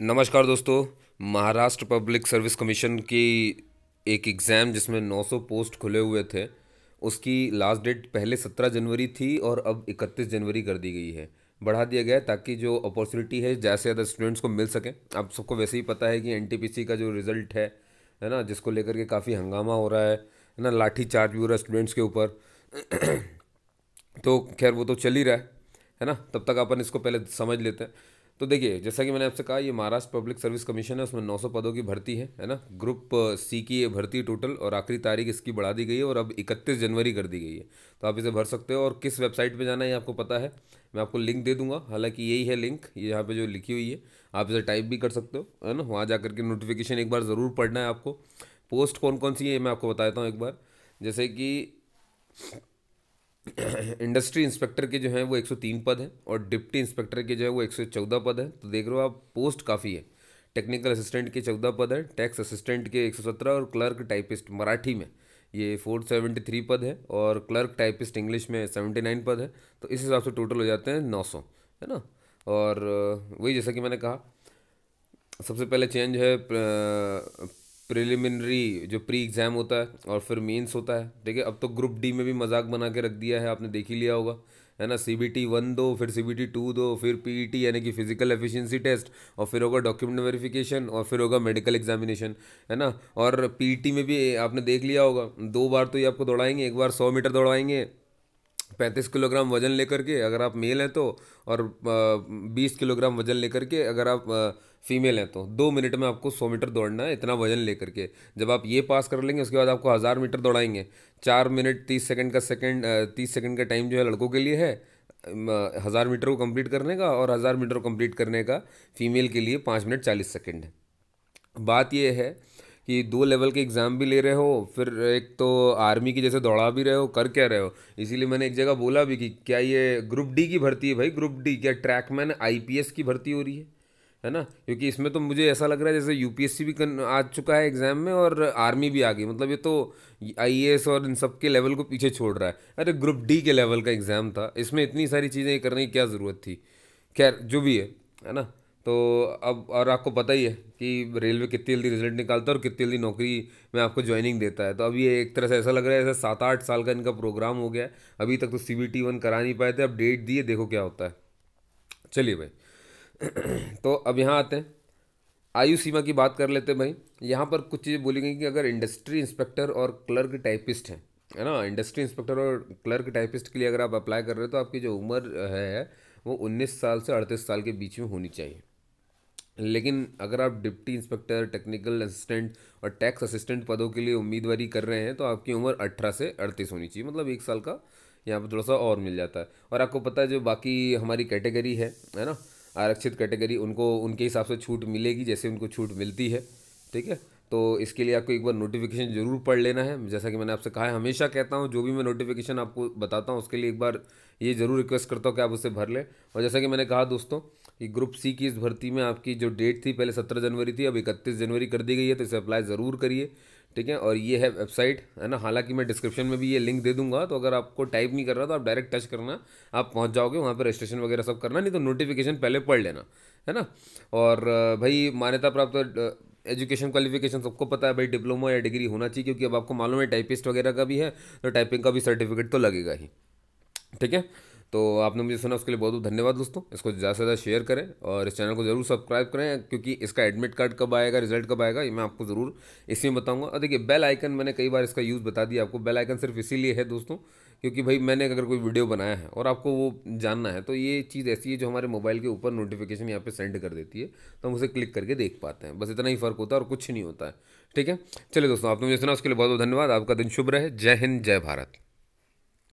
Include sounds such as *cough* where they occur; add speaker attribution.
Speaker 1: नमस्कार दोस्तों Maharashtra public service commission की एक एग्ज़ाम जिसमें 900 पोस्ट खुले हुए थे उसकी लास्ट डेट पहले 17 जनवरी थी और अब 31 जनवरी कर दी गई है बढ़ा दिया गया ताकि जो अपॉर्चुनिटी है ज़्यादा से ज़्यादा स्टूडेंट्स को मिल सकें आप सबको वैसे ही पता है कि एन का जो रिज़ल्ट है है ना जिसको लेकर के काफ़ी हंगामा हो रहा है है ना लाठी चार्ज भी हो रहा है स्टूडेंट्स के ऊपर तो खैर वो तो चल ही रहा है है ना तब तक अपन इसको पहले समझ लेते हैं तो देखिए जैसा कि मैंने आपसे कहा ये महाराष्ट्र पब्लिक सर्विस कमीशन है उसमें 900 पदों की भर्ती है है ना ग्रुप सी की ये भर्ती टोटल और आखिरी तारीख इसकी बढ़ा दी गई है और अब 31 जनवरी कर दी गई है तो आप इसे भर सकते हो और किस वेबसाइट पे जाना है ये आपको पता है मैं आपको लिंक दे दूंगा हालांकि यही है लिंक ये यहाँ पर जो लिखी हुई है आप इसे टाइप भी कर सकते हो है ना वहाँ जा करके नोटिफिकेशन एक बार ज़रूर पढ़ना है आपको पोस्ट कौन कौन सी है मैं आपको बताता हूँ एक बार जैसे कि इंडस्ट्री इंस्पेक्टर के जो हैं वो 103 पद हैं और डिप्टी इंस्पेक्टर के जो है वो 114 पद हैं तो देख रहे हो आप पोस्ट काफ़ी है टेक्निकल असिस्टेंट के 14 पद हैं टैक्स असिस्टेंट के 117 और क्लर्क टाइपिस्ट मराठी में ये 473 पद है और क्लर्क टाइपिस्ट इंग्लिश में 79 पद है तो इस हिसाब से टोटल हो जाते हैं 900 है ना और वही जैसा कि मैंने कहा सबसे पहले चेंज है प्रिलिमिनरी जो प्री एग्ज़ाम होता है और फिर मेंस होता है ठीक है अब तो ग्रुप डी में भी मजाक बना के रख दिया है आपने देख ही लिया होगा है ना सी बी टी वन दो फिर सी बी टी टू दो फिर पी ई टी यानी कि फिजिकल एफिशिएंसी टेस्ट और फिर होगा डॉक्यूमेंट वेरिफिकेशन और फिर होगा मेडिकल एग्जामिनेशन है ना और पी ई टी में भी आपने देख लिया होगा दो बार तो ये आपको दौड़ाएंगे एक बार सौ मीटर दौड़ाएंगे पैंतीस किलोग्राम वज़न लेकर के अगर आप मेल हैं तो और बीस किलोग्राम वज़न लेकर के अगर आप फीमेल हैं तो दो मिनट में आपको सौ मीटर दौड़ना है इतना वज़न लेकर के जब आप ये पास कर लेंगे उसके बाद आपको हज़ार मीटर दौड़ाएंगे चार मिनट तीस सेकंड का सेकंड तीस सेकंड का टाइम जो है लड़कों के लिए है हज़ार मीटर को कंप्लीट करने का और हज़ार मीटर को कंप्लीट करने का फीमेल के लिए पाँच मिनट चालीस सेकेंड है बात यह है कि दो लेवल के एग्ज़ाम भी ले रहे हो फिर एक तो आर्मी की जैसे दौड़ा भी रहे हो कर क्या रहे हो इसीलिए मैंने एक जगह बोला भी कि क्या ये ग्रुप डी की भर्ती है भाई ग्रुप डी क्या ट्रैक मैन आई की भर्ती हो रही है है ना क्योंकि इसमें तो मुझे ऐसा लग रहा है जैसे यू भी आ चुका है एग्ज़ाम में और आर्मी भी आ गई मतलब ये तो आई और इन सब के लेवल को पीछे छोड़ रहा है अरे ग्रुप डी के लेवल का एग्ज़ाम था इसमें इतनी सारी चीज़ें करने की क्या ज़रूरत थी खैर जो भी है है ना तो अब और आपको पता ही है कि रेलवे कितनी जल्दी रिजल्ट निकालता है और कितनी जल्दी नौकरी में आपको ज्वाइनिंग देता है तो अब ये एक तरह से ऐसा लग रहा है ऐसा सात आठ साल का इनका प्रोग्राम हो गया है अभी तक तो सी बी टी वन करा नहीं पाए थे अब डेट दिए देखो क्या होता है चलिए भाई *clears throat* तो अब यहाँ आते हैं आयु सीमा की बात कर लेते हैं भाई यहाँ पर कुछ चीज़ें बोली गई कि अगर इंडस्ट्री इंस्पेक्टर और क्लर्क टाइपिस्ट हैं है ना इंडस्ट्री इंस्पेक्टर और क्लर्क टाइपिस्ट के लिए अगर आप अप्लाई कर रहे हो तो आपकी जो उम्र है वो 19 साल से 38 साल के बीच में होनी चाहिए लेकिन अगर आप डिप्टी इंस्पेक्टर टेक्निकल असिस्टेंट और टैक्स असिस्टेंट पदों के लिए उम्मीदवारी कर रहे हैं तो आपकी उम्र अठारह से अड़तीस होनी चाहिए मतलब एक साल का यहाँ पर थोड़ा सा और मिल जाता है और आपको पता है जो बाकी हमारी कैटेगरी है है ना आरक्षित कैटेगरी उनको उनके हिसाब से छूट मिलेगी जैसे उनको छूट मिलती है ठीक है तो इसके लिए आपको एक बार नोटिफिकेशन ज़रूर पढ़ लेना है जैसा कि मैंने आपसे कहा है हमेशा कहता हूँ जो भी मैं नोटिफिकेशन आपको बताता हूँ उसके लिए एक बार ये ज़रूर रिक्वेस्ट करता हूँ कि आप उसे भर लें और जैसा कि मैंने कहा दोस्तों कि ग्रुप सी की इस भर्ती में आपकी जो डेट थी पहले सत्रह जनवरी थी अब इकतीस जनवरी कर दी गई है तो इसे अप्लाई ज़रूर करिए ठीक है और ये है वेबसाइट है ना हालांकि मैं डिस्क्रिप्शन में भी ये लिंक दे दूंगा तो अगर आपको टाइप नहीं कर रहा तो आप डायरेक्ट टच करना आप पहुंच जाओगे वहाँ पर रजिस्ट्रेशन वगैरह सब करना नहीं तो नोटिफिकेशन पहले पढ़ लेना है ना और भाई मान्यता प्राप्त एजुकेशन क्वालिफिकेशन सबको पता है भाई डिप्लोमा या डिग्री होना चाहिए क्योंकि अब आपको मालूम है टाइपिस्ट वगैरह का भी है तो टाइपिंग का भी सर्टिफिकेट तो लगेगा ही ठीक है तो आपने मुझे सुना उसके लिए बहुत बहुत धन्यवाद दोस्तों इसको ज़्यादा से ज़्यादा शेयर करें और इस चैनल को ज़रूर सब्सक्राइब करें क्योंकि इसका एडमिट कार्ड कब आएगा रिजल्ट कब आएगा ये मैं आपको ज़रूर इसी में बताऊँगा और देखिए बेल आइकन मैंने कई बार इसका यूज़ बता दिया आपको बेल आइकन सिर्फ इसीलिए है दोस्तों क्योंकि भाई मैंने अगर कोई वीडियो बनाया है और आपको वो जानना है तो ये चीज़ ऐसी है जो हमारे मोबाइल के ऊपर नोटिफिकेशन यहाँ पे सेंड कर देती है तो हम उसे क्लिक करके देख पाते हैं बस इतना ही फ़र्क होता है और कुछ नहीं होता है ठीक है चलिए दोस्तों आपने मुझे सुना उसके लिए बहुत बहुत धन्यवाद आपका दिन शुभ रहे जय हिंद जय भारत